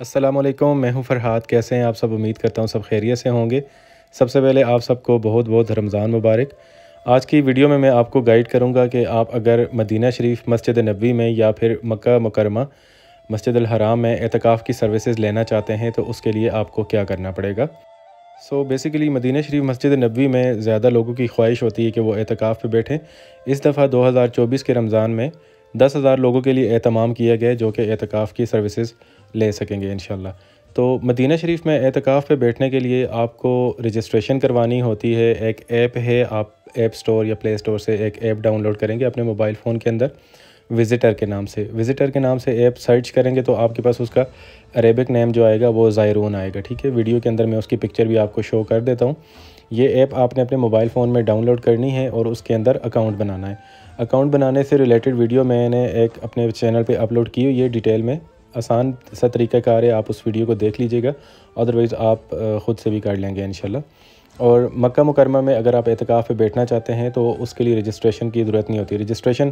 असलम मैं हूं फरहाद कैसे हैं आप सब उम्मीद करता हूं सब खैरियत से होंगे सबसे पहले आप सबको बहुत बहुत रमज़ान मुबारक आज की वीडियो में मैं आपको गाइड करूंगा कि आप अगर मदीना शरीफ मस्जिद नबी में या फिर मक्का मुकरमा मस्जिद हराम में एतकाफ़ की सर्विसेज लेना चाहते हैं तो उसके लिए आपको क्या करना पड़ेगा सो बेसिकली मदीना शरीफ मस्जिद नबी में ज़्यादा लोगों की ख्वाहिश होती है कि वो एतकाफ़ पर बैठें इस दफ़ा चौबीस के रमज़ान में दस हज़ार लोगों के लिए एहतमाम किया गया जो कि एतकाफ़ की सर्विसेज़ ले सकेंगे इन तो मदीना शरीफ में एतकाफ़ पे बैठने के लिए आपको रजिस्ट्रेशन करवानी होती है एक ऐप है आप ऐप स्टोर या प्ले स्टोर से एक ऐप डाउनलोड करेंगे अपने मोबाइल फ़ोन के अंदर विज़िटर के नाम से विज़िटर के नाम से ऐप सर्च करेंगे तो आपके पास उसका अरेबिक नेम जो आएगा वो ज़ायरून आएगा ठीक है वीडियो के अंदर मैं उसकी पिक्चर भी आपको शो कर देता हूँ ये ऐप आपने अपने मोबाइल फ़ोन में डाउनलोड करनी है और उसके अंदर अकाउंट बनाना है अकाउंट बनाने से रिलेटेड वीडियो मैंने एक अपने चैनल पे अपलोड की हुई है डिटेल में आसान सा तरीक़ाकार है आप उस वीडियो को देख लीजिएगा अदरवाइज़ आप ख़ुद से भी कर लेंगे इन और मक्का मुकरमा में अगर आप एतकाफ़ पे बैठना चाहते हैं तो उसके लिए रजिस्ट्रेशन की ज़रूरत नहीं होती रजिस्ट्रेशन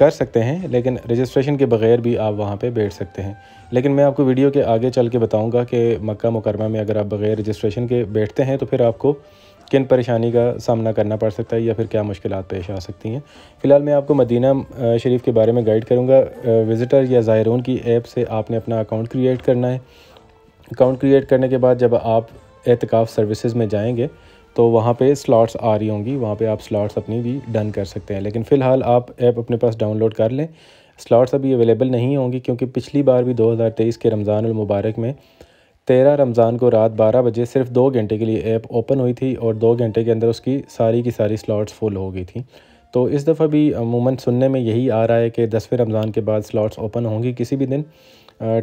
कर सकते हैं लेकिन रजिस्ट्रेशन के बग़ैर भी आप वहाँ पे बैठ सकते हैं लेकिन मैं आपको वीडियो के आगे चल के बताऊँगा कि मक्का मुकरमा में अगर आप बग़ैर रजिस्ट्रेशन के बैठते हैं तो फिर आपको किन परेशानी का सामना करना पड़ सकता है या फिर क्या मुश्किल पेश आ सकती हैं फ़िलहाल मैं आपको मदीना शरीफ के बारे में गाइड करूँगा विज़िटर या ज़ायरून की ऐप से आपने अपना अकाउंट क्रिएट करना है अकाउंट क्रिएट करने के बाद जब आप एहतिकाफ़ सर्विसेज में जाएंगे तो वहाँ पे स्लॉट्स आ रही होंगी वहाँ पे आप स्लॉट्स अपनी भी डन कर सकते हैं लेकिन फ़िलहाल आप ऐप अपने पास डाउनलोड कर लें स्लॉट्स अभी अवेलेबल नहीं होंगी क्योंकि पिछली बार भी 2023 के रमज़ान मुबारक में तेरह रमज़ान को रात बारह बजे सिर्फ दो घंटे के लिए ऐप ओपन हुई थी और दो घंटे के अंदर उसकी सारी की सारी स्लॉट्स फुल हो गई थी तो इस दफ़ा भी अमूमन सुनने में यही आ रहा है कि दसवें रमज़ान के बाद स्लॉट्स ओपन होंगी किसी भी दिन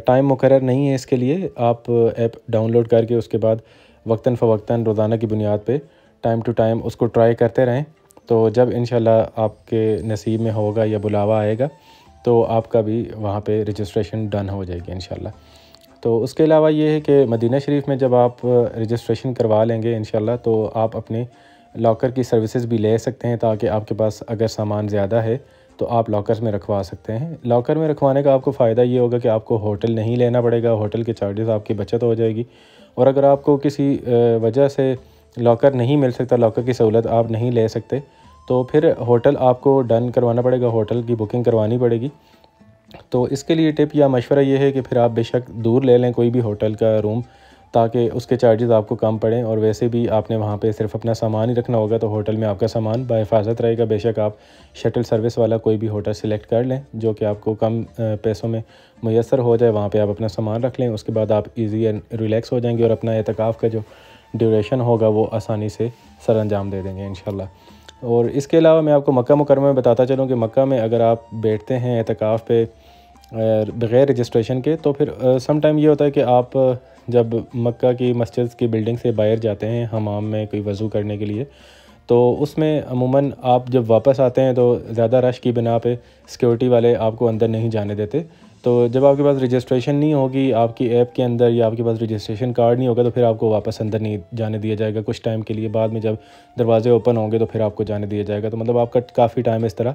टाइम मुकर नहीं है इसके लिए आप ऐप डाउनलोड करके उसके बाद वक्ता फ़वक्ता रोज़ाना की बुनियाद पर टाइम टू टाइम उसको ट्राई करते रहें तो जब इन आपके नसीब में होगा या बुलावा आएगा तो आपका भी वहाँ पे रजिस्ट्रेशन डन हो जाएगी इन तो उसके अलावा ये है कि मदीना शरीफ में जब आप रजिस्ट्रेशन करवा लेंगे इन तो आप अपने लॉकर की सर्विसेज भी ले सकते हैं ताकि आपके पास अगर सामान ज़्यादा है तो आप लॉकर्स में रखवा सकते हैं लॉकर में रखवाने का आपको फ़ायदा ये होगा कि आपको होटल नहीं लेना पड़ेगा होटल के चार्जेस आपकी बचत हो जाएगी और अगर आपको किसी वजह से लॉकर नहीं मिल सकता लॉकर की सहूलत आप नहीं ले सकते तो फिर होटल आपको डन करवाना पड़ेगा होटल की बुकिंग करवानी पड़ेगी तो इसके लिए टिप या मशवरा ये है कि फिर आप बेशक दूर ले लें कोई भी होटल का रूम ताकि उसके चार्जेस आपको कम पड़ें और वैसे भी आपने वहाँ पे सिर्फ अपना सामान ही रखना होगा तो होटल में आपका सामान बाहिफाजत रहेगा बेशक आप शटल सर्विस वाला कोई भी होटल सेलेक्ट कर लें जो कि आपको कम पैसों में मैसर हो जाए वहाँ पे आप अपना सामान रख लें उसके बाद आप इजी एंड रिलैक्स हो जाएंगे और अपना एहतिकाफ़ का जो ड्यूरेशन होगा वो आसानी से सर अंजाम दे देंगे इन और इसके अलावा मैं आपको मक् मुकरमा में बताता चलूँ कि मक् में अगर आप बैठते हैं एहतिकाफ़ पर बग़ैर रजिस्ट्रेशन के तो फिर सम टाइम ये होता है कि आप जब मक्का की मस्जिद की बिल्डिंग से बाहर जाते हैं हमाम में कोई वज़ू करने के लिए तो उसमें अमूमन आप जब वापस आते हैं तो ज़्यादा रश की बिना पे सिक्योरिटी वाले आपको अंदर नहीं जाने देते तो जब आपके पास रजिस्ट्रेशन नहीं होगी आपकी ऐप के अंदर या आपके पास रजिस्ट्रेशन कार्ड नहीं होगा तो फिर आपको वापस अंदर नहीं जाने दिया जाएगा कुछ टाइम के लिए बाद में जब दरवाज़े ओपन होंगे तो फिर आपको जाने दिया जाएगा तो मतलब आपका काफ़ी टाइम इस तरह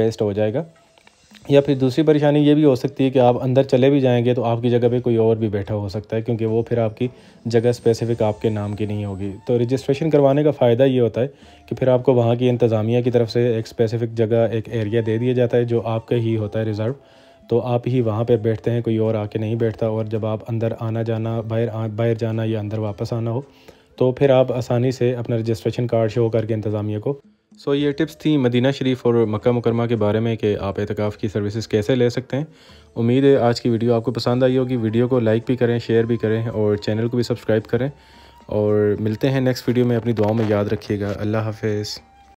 वेस्ट हो जाएगा या फिर दूसरी परेशानी ये भी हो सकती है कि आप अंदर चले भी जाएंगे तो आपकी जगह पे कोई और भी बैठा हो सकता है क्योंकि वो फिर आपकी जगह स्पेसिफिक आपके नाम की नहीं होगी तो रजिस्ट्रेशन करवाने का फ़ायदा ये होता है कि फिर आपको वहाँ की इंतज़ामिया की तरफ से एक स्पेसिफ़िक जगह एक एरिया दे दिया जाता है जो आपका ही होता है रिज़र्व तो आप ही वहाँ पर बैठते हैं कोई और आके नहीं बैठता और जब आप अंदर आना जाना बाहर बाहर जाना या अंदर वापस आना हो तो फिर आप आसानी से अपना रजिस्ट्रेशन कार्ड शो करके इंतज़ामिया को सो ये टिप्स थी मदीना शरीफ और मक्का मुकरमा के बारे में कि आप एहतिकाफ़ की सर्विसेज कैसे ले सकते हैं उम्मीद है आज की वीडियो आपको पसंद आई होगी वीडियो को लाइक भी करें शेयर भी करें और चैनल को भी सब्सक्राइब करें और मिलते हैं नेक्स्ट वीडियो में अपनी दुआओं में याद रखिएगा अल्लाह हाफिज़